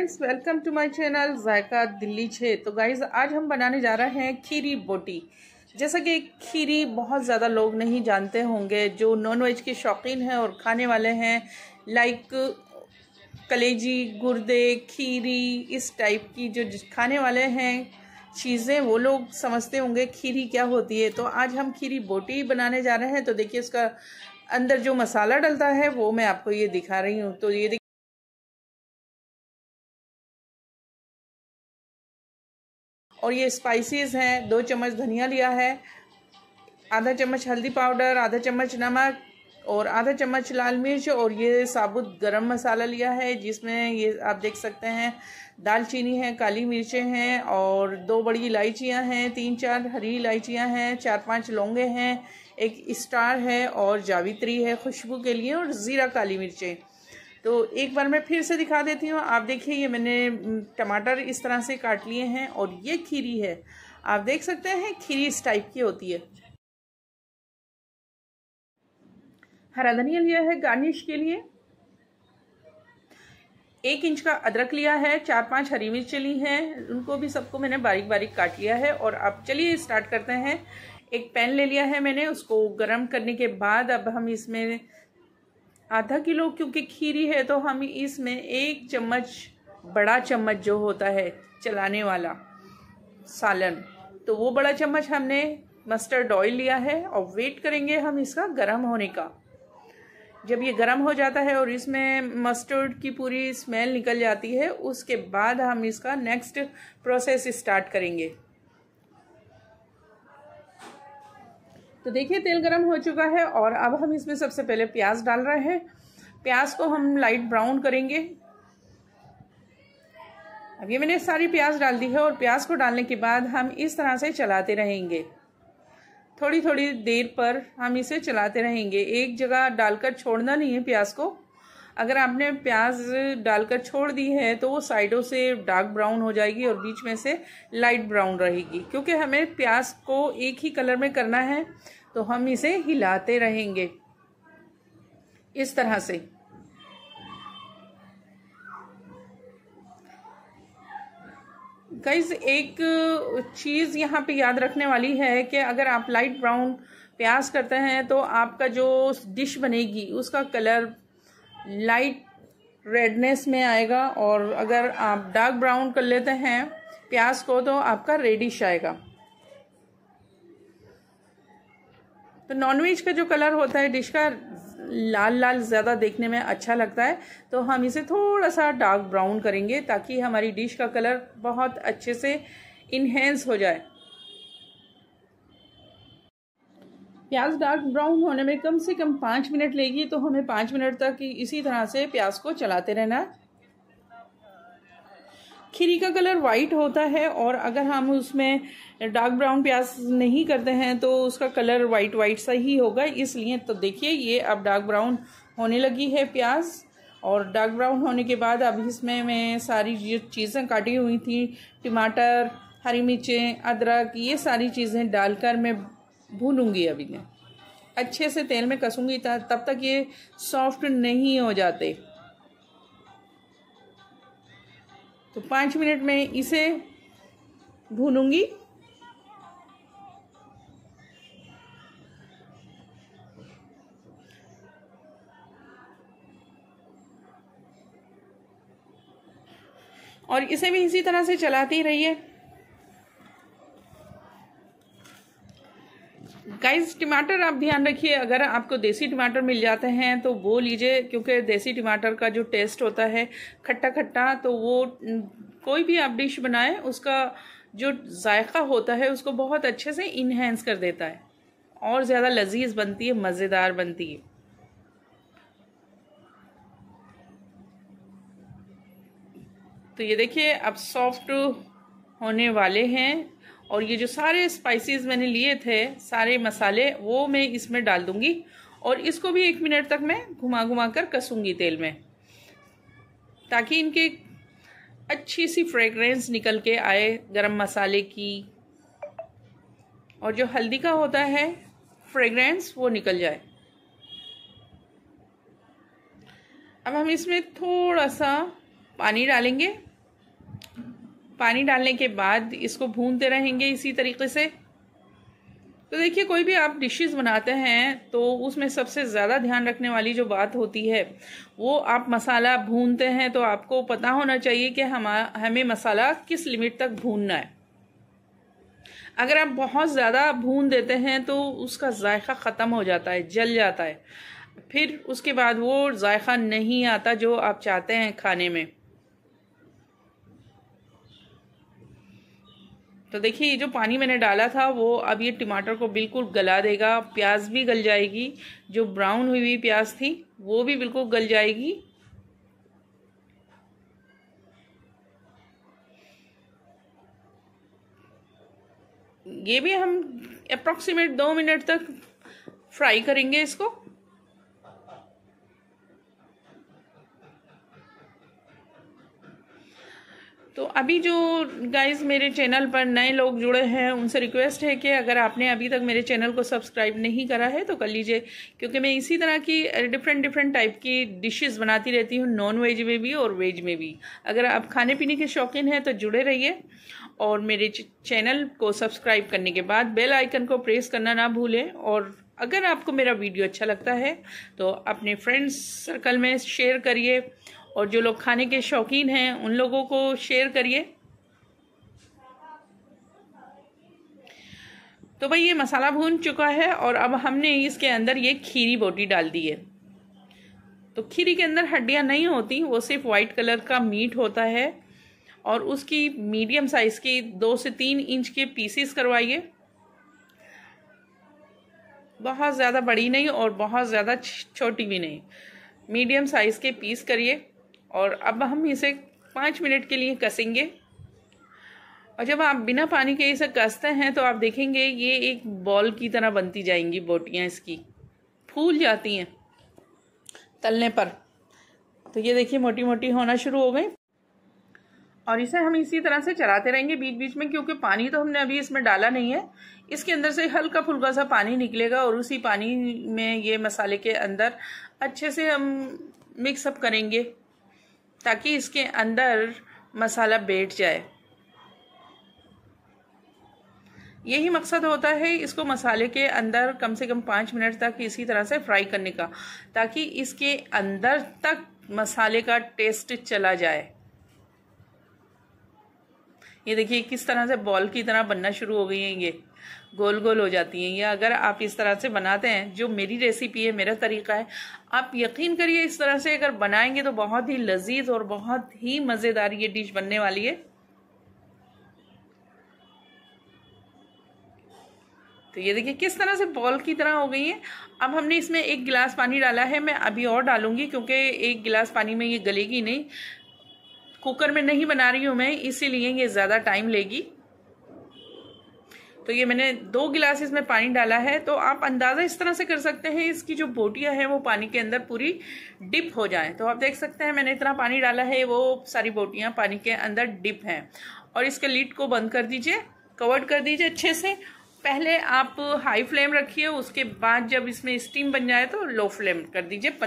friends welcome to my channel Zayka Delhi छे तो guys आज हम बनाने जा रहे हैं खीरी बोटी जैसा कि खीरी बहुत ज़्यादा लोग नहीं जानते होंगे जो नॉन वेज के शौकीन हैं और खाने वाले हैं लाइक कलेजी गुर्दे खीरी इस टाइप की जो खाने वाले हैं चीज़ें वो लोग समझते होंगे खीरी क्या होती है तो आज हम खीरी बोटी बनाने जा रहे हैं तो देखिए उसका अंदर जो मसाला डलता है वो मैं आपको ये दिखा रही हूँ तो ये और ये स्पाइसेस हैं दो चम्मच धनिया लिया है आधा चम्मच हल्दी पाउडर आधा चम्मच नमक और आधा चम्मच लाल मिर्च और ये साबुत गरम मसाला लिया है जिसमें ये आप देख सकते हैं दालचीनी है काली मिर्चें हैं और दो बड़ी इलायचियाँ हैं तीन चार हरी इलायचियाँ हैं चार पांच लौंगे हैं एक स्टार है और जावित्री है खुशबू के लिए और ज़ीरा काली मिर्चें तो एक बार मैं फिर से दिखा देती हूँ आप देखिए ये मैंने टमाटर इस तरह से काट लिए हैं और ये खीरी है आप देख सकते हैं खीरी इस टाइप की होती है हरा धनिया लिया है गार्निश के लिए एक इंच का अदरक लिया है चार पांच हरी मिर्च ली है उनको भी सबको मैंने बारीक बारीक काट लिया है और अब चलिए स्टार्ट करते हैं एक पैन ले लिया है मैंने उसको गर्म करने के बाद अब हम इसमें आधा किलो क्योंकि खीरी है तो हम इसमें एक चम्मच बड़ा चम्मच जो होता है चलाने वाला सालन तो वो बड़ा चम्मच हमने मस्टर्ड ऑयल लिया है और वेट करेंगे हम इसका गर्म होने का जब ये गर्म हो जाता है और इसमें मस्टर्ड की पूरी स्मेल निकल जाती है उसके बाद हम इसका नेक्स्ट प्रोसेस स्टार्ट करेंगे तो देखिए तेल गर्म हो चुका है और अब हम इसमें सबसे पहले प्याज डाल रहे हैं प्याज को हम लाइट ब्राउन करेंगे अब ये मैंने सारी प्याज डाल दी है और प्याज को डालने के बाद हम इस तरह से चलाते रहेंगे थोड़ी थोड़ी देर पर हम इसे चलाते रहेंगे एक जगह डालकर छोड़ना नहीं है प्याज को अगर आपने प्याज डालकर छोड़ दी है तो वो साइडों से डार्क ब्राउन हो जाएगी और बीच में से लाइट ब्राउन रहेगी क्योंकि हमें प्याज को एक ही कलर में करना है तो हम इसे हिलाते रहेंगे इस तरह से गाइज एक चीज़ यहाँ पे याद रखने वाली है कि अगर आप लाइट ब्राउन प्याज करते हैं तो आपका जो डिश बनेगी उसका कलर लाइट रेडनेस में आएगा और अगर आप डार्क ब्राउन कर लेते हैं प्याज को तो आपका रेडिश आएगा तो नॉनवेज का जो कलर होता है डिश का लाल लाल ज़्यादा देखने में अच्छा लगता है तो हम इसे थोड़ा सा डार्क ब्राउन करेंगे ताकि हमारी डिश का कलर बहुत अच्छे से इन्हेंस हो जाए प्याज डार्क ब्राउन होने में कम से कम पाँच मिनट लेगी तो हमें पाँच मिनट तक इसी तरह से प्याज को चलाते रहना खीरी का कलर वाइट होता है और अगर हम उसमें डार्क ब्राउन प्याज नहीं करते हैं तो उसका कलर वाइट वाइट सा ही होगा इसलिए तो देखिए ये अब डार्क ब्राउन होने लगी है प्याज और डार्क ब्राउन होने के बाद अब इसमें मैं सारी जो चीज़ें काटी हुई थी टमाटर हरी मिर्चें अदरक ये सारी चीज़ें डालकर मैं भूनूंगी अभी मैं अच्छे से तेल में कसूंगी तब तक ये सॉफ्ट नहीं हो जाते तो पाँच मिनट में इसे भूनूंगी और इसे भी इसी तरह से चलाती रहिए गाइस टमाटर आप ध्यान रखिए अगर आपको देसी टमाटर मिल जाते हैं तो वो लीजिए क्योंकि देसी टमाटर का जो टेस्ट होता है खट्टा खट्टा तो वो कोई भी आप डिश बनाएं उसका जो जायका होता है उसको बहुत अच्छे से इन्हेंस कर देता है और ज़्यादा लजीज बनती है मज़ेदार बनती है तो ये देखिए अब सॉफ्ट होने वाले हैं और ये जो सारे स्पाइसेस मैंने लिए थे सारे मसाले वो मैं इसमें डाल दूंगी और इसको भी एक मिनट तक मैं घुमा घुमा कर कसूँगी तेल में ताकि इनके अच्छी सी फ्रेगरेंस निकल के आए गरम मसाले की और जो हल्दी का होता है फ्रेगरेंस वो निकल जाए अब हम इसमें थोड़ा सा पानी डालेंगे पानी डालने के बाद इसको भूनते रहेंगे इसी तरीके से तो देखिए कोई भी आप डिशेस बनाते हैं तो उसमें सबसे ज़्यादा ध्यान रखने वाली जो बात होती है वो आप मसाला भूनते हैं तो आपको पता होना चाहिए कि हम हमें मसाला किस लिमिट तक भूनना है अगर आप बहुत ज़्यादा भून देते हैं तो उसका जायका ख़त्म हो जाता है जल जाता है फिर उसके बाद वो जायका नहीं आता जो आप चाहते हैं खाने में तो देखिए ये जो पानी मैंने डाला था वो अब ये टमाटर को बिल्कुल गला देगा प्याज भी गल जाएगी जो ब्राउन हुई हुई प्याज थी वो भी बिल्कुल गल जाएगी ये भी हम अप्रॉक्सीमेट दो मिनट तक फ्राई करेंगे इसको तो अभी जो गाइज मेरे चैनल पर नए लोग जुड़े हैं उनसे रिक्वेस्ट है कि अगर आपने अभी तक मेरे चैनल को सब्सक्राइब नहीं करा है तो कर लीजिए क्योंकि मैं इसी तरह की डिफरेंट डिफरेंट टाइप की डिशेस बनाती रहती हूँ नॉन वेज में भी और वेज में भी अगर आप खाने पीने के शौकीन हैं तो जुड़े रहिए और मेरे चैनल को सब्सक्राइब करने के बाद बेल आइकन को प्रेस करना ना भूलें और अगर आपको मेरा वीडियो अच्छा लगता है तो अपने फ्रेंड्स सर्कल में शेयर करिए और जो लोग खाने के शौकीन हैं उन लोगों को शेयर करिए तो भाई ये मसाला भून चुका है और अब हमने इसके अंदर ये खीरी बोटी डाल दी है तो खीरी के अंदर हड्डियाँ नहीं होती वो सिर्फ वाइट कलर का मीट होता है और उसकी मीडियम साइज़ की दो से तीन इंच के पीसीस करवाइए बहुत ज़्यादा बड़ी नहीं और बहुत ज़्यादा छोटी भी नहीं मीडियम साइज़ के पीस करिए और अब हम इसे पाँच मिनट के लिए कसेंगे और जब आप बिना पानी के इसे कसते हैं तो आप देखेंगे ये एक बॉल की तरह बनती जाएंगी बोटियाँ इसकी फूल जाती हैं तलने पर तो ये देखिए मोटी मोटी होना शुरू हो गई और इसे हम इसी तरह से चलाते रहेंगे बीच बीच में क्योंकि पानी तो हमने अभी इसमें डाला नहीं है इसके अंदर से हल्का फुल्का सा पानी निकलेगा और उसी पानी में ये मसाले के अंदर अच्छे से हम मिक्सअप करेंगे ताकि इसके अंदर मसाला बैठ जाए यही मकसद होता है इसको मसाले के अंदर कम से कम पाँच मिनट तक इसी तरह से फ्राई करने का ताकि इसके अंदर तक मसाले का टेस्ट चला जाए ये देखिए किस तरह से बॉल की तरह बनना शुरू हो गई है ये गोल गोल हो जाती हैं या अगर आप इस तरह से बनाते हैं जो मेरी रेसिपी है मेरा तरीका है आप यकीन करिए इस तरह से अगर बनाएंगे तो बहुत ही लजीज और बहुत ही मज़ेदार ये डिश बनने वाली है तो ये देखिए किस तरह से बॉल की तरह हो गई है अब हमने इसमें एक गिलास पानी डाला है मैं अभी और डालूंगी क्योंकि एक गिलास पानी में ये गलेगी नहीं कुकर में नहीं बना रही हूँ मैं इसीलिए ये ज़्यादा टाइम लेगी तो ये मैंने दो गिलास इसमें पानी डाला है तो आप अंदाज़ा इस तरह से कर सकते हैं इसकी जो बोटियाँ हैं वो पानी के अंदर पूरी डिप हो जाए तो आप देख सकते हैं मैंने इतना पानी डाला है वो सारी बोटियाँ पानी के अंदर डिप हैं और इसके लीड को बंद कर दीजिए कवर्ड कर दीजिए अच्छे से पहले आप हाई फ्लेम रखिए उसके बाद जब इसमें स्टीम बन जाए तो लो फ्लेम कर दीजिए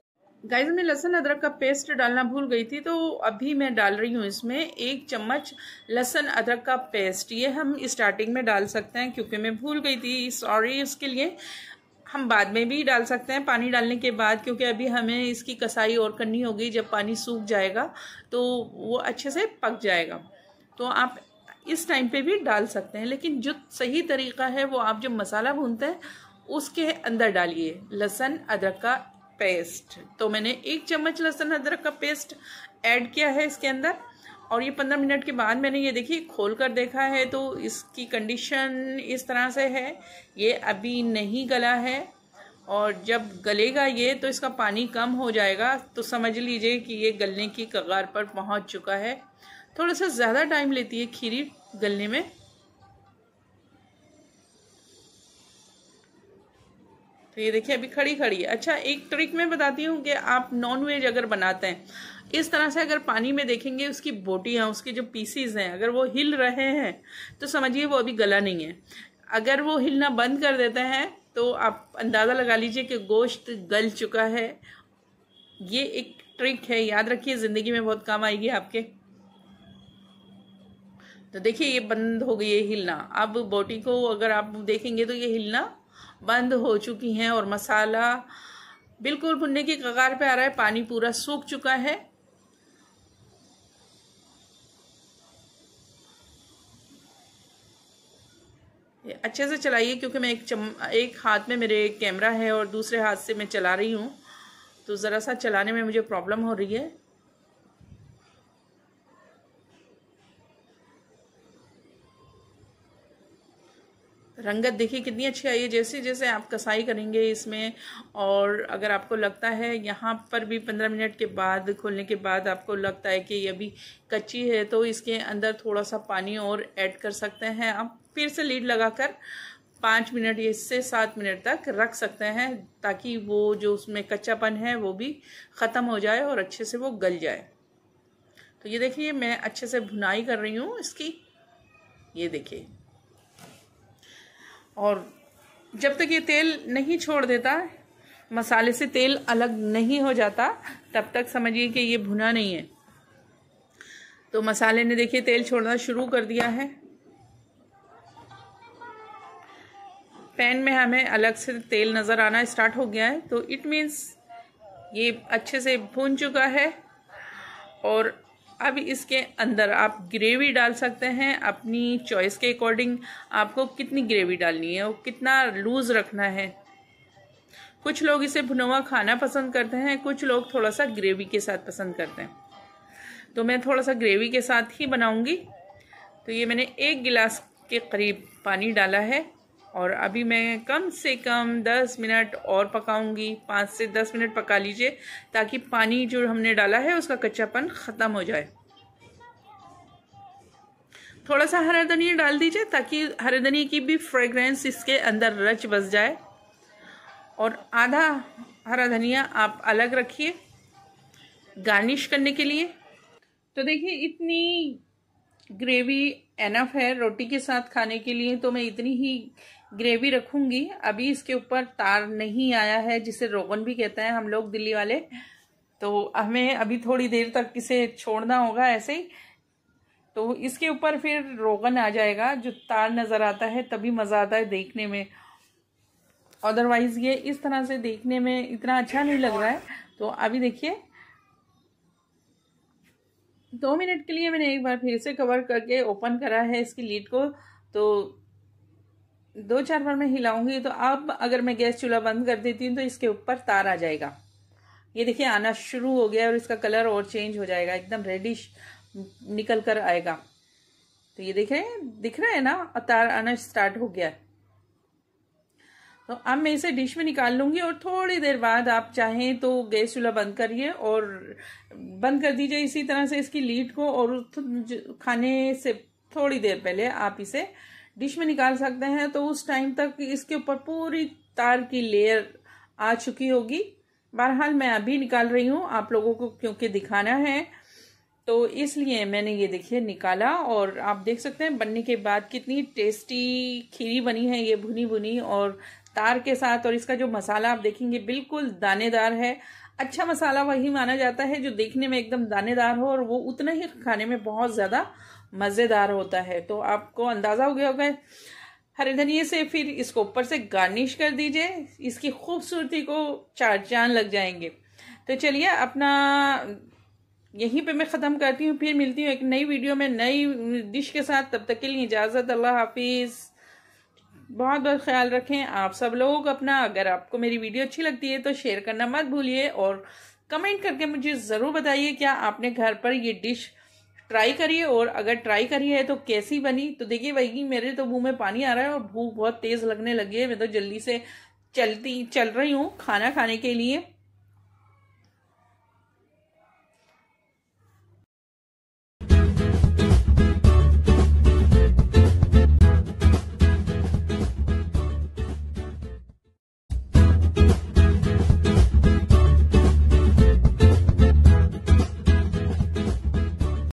गाइस मैं लहसन अदरक का पेस्ट डालना भूल गई थी तो अभी मैं डाल रही हूँ इसमें एक चम्मच लहसन अदरक का पेस्ट ये हम स्टार्टिंग में डाल सकते हैं क्योंकि मैं भूल गई थी सॉरी उसके लिए हम बाद में भी डाल सकते हैं पानी डालने के बाद क्योंकि अभी हमें इसकी कसाई और करनी होगी जब पानी सूख जाएगा तो वो अच्छे से पक जाएगा तो आप इस टाइम पे भी डाल सकते हैं लेकिन जो सही तरीका है वो आप जब मसाला भूनते हैं उसके अंदर डालिए लहसुन अदरक का पेस्ट तो मैंने एक चम्मच लहसुन अदरक का पेस्ट ऐड किया है इसके अंदर और ये पंद्रह मिनट के बाद मैंने ये देखिए खोल कर देखा है तो इसकी कंडीशन इस तरह से है ये अभी नहीं गला है और जब गलेगा ये तो इसका पानी कम हो जाएगा तो समझ लीजिए कि ये गलने की कगार पर पहुंच चुका है थोड़ा सा ज़्यादा टाइम लेती है खीरी गलने में तो ये देखिए अभी खड़ी खड़ी है अच्छा एक ट्रिक मैं बताती हूँ कि आप नॉन वेज अगर बनाते हैं इस तरह से अगर पानी में देखेंगे उसकी बोटियाँ उसके जो पीसीज हैं अगर वो हिल रहे हैं तो समझिए वो अभी गला नहीं है अगर वो हिलना बंद कर देते हैं तो आप अंदाज़ा लगा लीजिए कि गोश्त गल चुका है ये एक ट्रिक है याद रखिए ज़िंदगी में बहुत काम आएगी आपके तो देखिए ये बंद हो गई है हिलना अब बोटी को अगर आप देखेंगे तो ये हिलना बंद हो चुकी हैं और मसाला बिल्कुल भुनने की कगार पे आ रहा है पानी पूरा सूख चुका है अच्छे से चलाइए क्योंकि मैं एक चम एक हाथ में मेरे कैमरा है और दूसरे हाथ से मैं चला रही हूँ तो ज़रा सा चलाने में मुझे प्रॉब्लम हो रही है रंगत देखिए कितनी अच्छी आई है जैसे जैसे आप कसाई करेंगे इसमें और अगर आपको लगता है यहाँ पर भी पंद्रह मिनट के बाद खोलने के बाद आपको लगता है कि ये अभी कच्ची है तो इसके अंदर थोड़ा सा पानी और ऐड कर सकते हैं आप फिर से लीड लगाकर पाँच मिनट या इससे सात मिनट तक रख सकते हैं ताकि वो जो उसमें कच्चापन है वो भी ख़त्म हो जाए और अच्छे से वो गल जाए तो ये देखिए मैं अच्छे से भुनाई कर रही हूँ इसकी ये देखिए और जब तक ये तेल नहीं छोड़ देता मसाले से तेल अलग नहीं हो जाता तब तक समझिए कि ये भुना नहीं है तो मसाले ने देखिए तेल छोड़ना शुरू कर दिया है पैन में हमें अलग से तेल नज़र आना स्टार्ट हो गया है तो इट मीन्स ये अच्छे से भून चुका है और अब इसके अंदर आप ग्रेवी डाल सकते हैं अपनी चॉइस के अकॉर्डिंग आपको कितनी ग्रेवी डालनी है और कितना लूज़ रखना है कुछ लोग इसे भुनवा खाना पसंद करते हैं कुछ लोग थोड़ा सा ग्रेवी के साथ पसंद करते हैं तो मैं थोड़ा सा ग्रेवी के साथ ही बनाऊंगी तो ये मैंने एक गिलास के करीब पानी डाला है और अभी मैं कम से कम दस मिनट और पकाऊंगी पाँच से दस मिनट पका लीजिए ताकि पानी जो हमने डाला है उसका कच्चापन ख़त्म हो जाए थोड़ा सा हरा धनिया डाल दीजिए ताकि हरे धनिया की भी फ्रेग्रेंस इसके अंदर रच बस जाए और आधा हरा धनिया आप अलग रखिए गार्निश करने के लिए तो देखिए इतनी ग्रेवी एनफ है रोटी के साथ खाने के लिए तो मैं इतनी ही ग्रेवी रखूँगी अभी इसके ऊपर तार नहीं आया है जिसे रोगन भी कहते हैं हम लोग दिल्ली वाले तो हमें अभी थोड़ी देर तक इसे छोड़ना होगा ऐसे ही तो इसके ऊपर फिर रोगन आ जाएगा जो तार नज़र आता है तभी मज़ा आता है देखने में अदरवाइज़ ये इस तरह से देखने में इतना अच्छा नहीं लग रहा है तो अभी देखिए दो मिनट के लिए मैंने एक बार फिर से कवर करके ओपन करा है इसकी लीड को तो दो चार बार मैं हिलाऊंगी तो अब अगर मैं गैस चूल्हा बंद कर देती हूँ तो इसके ऊपर तार आ जाएगा ये देखिए आना शुरू हो गया और इसका कलर और चेंज हो जाएगा एकदम रेडिश निकल कर आएगा तो ये देखें दिख रहा है ना और तार आना स्टार्ट हो गया है तो अब मैं इसे डिश में निकाल लूँगी और थोड़ी देर बाद आप चाहें तो गैस चूल्हा बंद करिए और बंद कर दीजिए इसी तरह से इसकी लीड को और खाने से थोड़ी देर पहले आप इसे डिश में निकाल सकते हैं तो उस टाइम तक इसके ऊपर पूरी तार की लेयर आ चुकी होगी बहरहाल मैं अभी निकाल रही हूँ आप लोगों को क्योंकि दिखाना है तो इसलिए मैंने ये देखिए निकाला और आप देख सकते हैं बनने के बाद कितनी टेस्टी खीरी बनी है ये भुनी भुनी और तार के साथ और इसका जो मसाला आप देखेंगे बिल्कुल दानेदार है अच्छा मसाला वही माना जाता है जो देखने में एकदम दानेदार हो और वो उतना ही खाने में बहुत ज़्यादा मज़ेदार होता है तो आपको अंदाज़ा हो गया होगा हरे धनिए से फिर इसको ऊपर से गार्निश कर दीजिए इसकी खूबसूरती को चार चांद लग जाएंगे तो चलिए अपना यहीं पे मैं ख़त्म करती हूँ फिर मिलती हूँ एक नई वीडियो में नई डिश के साथ तब तक के लिए इजाज़त अल्लाह हाफिज़ बहुत बहुत ख्याल रखें आप सब लोगों को अपना अगर आपको मेरी वीडियो अच्छी लगती है तो शेयर करना मत भूलिए और कमेंट करके मुझे ज़रूर बताइए क्या आपने घर पर ये डिश ट्राई करिए और अगर ट्राई करिए है तो कैसी बनी तो देखिए भाई मेरे तो मुँह में पानी आ रहा है और भूख बहुत तेज़ लगने लगी है मैं तो जल्दी से चलती चल रही हूँ खाना खाने के लिए